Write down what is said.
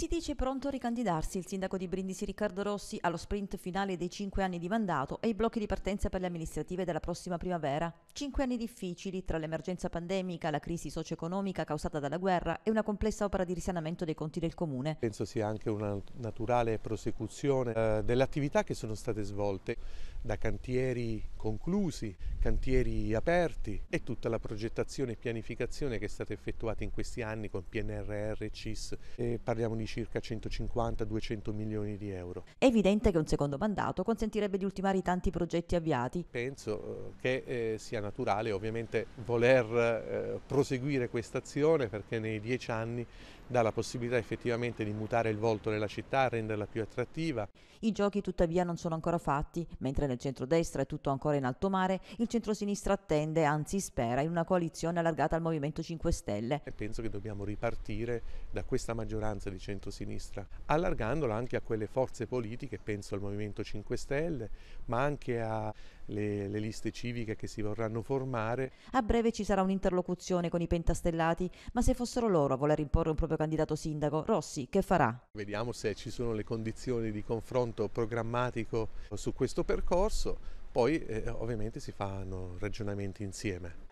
Si dice pronto a ricandidarsi il sindaco di Brindisi Riccardo Rossi allo sprint finale dei cinque anni di mandato e i blocchi di partenza per le amministrative della prossima primavera. Cinque anni difficili tra l'emergenza pandemica, la crisi socio-economica causata dalla guerra e una complessa opera di risanamento dei conti del comune. Penso sia anche una naturale prosecuzione eh, delle attività che sono state svolte da cantieri conclusi, cantieri aperti e tutta la progettazione e pianificazione che è stata effettuata in questi anni con PNRR e CIS. E parliamo di circa 150-200 milioni di euro. È evidente che un secondo mandato consentirebbe di ultimare i tanti progetti avviati. Penso eh, che eh, sia naturale ovviamente voler eh, proseguire questa azione perché nei dieci anni dà la possibilità effettivamente di mutare il volto della città, renderla più attrattiva. I giochi tuttavia non sono ancora fatti, mentre nel centro-destra è tutto ancora ancora in alto mare, il centrosinistra attende, anzi spera, in una coalizione allargata al Movimento 5 Stelle. E penso che dobbiamo ripartire da questa maggioranza di centrosinistra, allargandola anche a quelle forze politiche, penso al Movimento 5 Stelle, ma anche a le, le, liste civiche che si vorranno formare. A breve ci sarà un'interlocuzione con i pentastellati, ma se fossero loro a voler imporre un proprio candidato sindaco, Rossi che farà? Vediamo se ci sono le condizioni di confronto programmatico su questo percorso, poi eh, ovviamente si fanno ragionamenti insieme.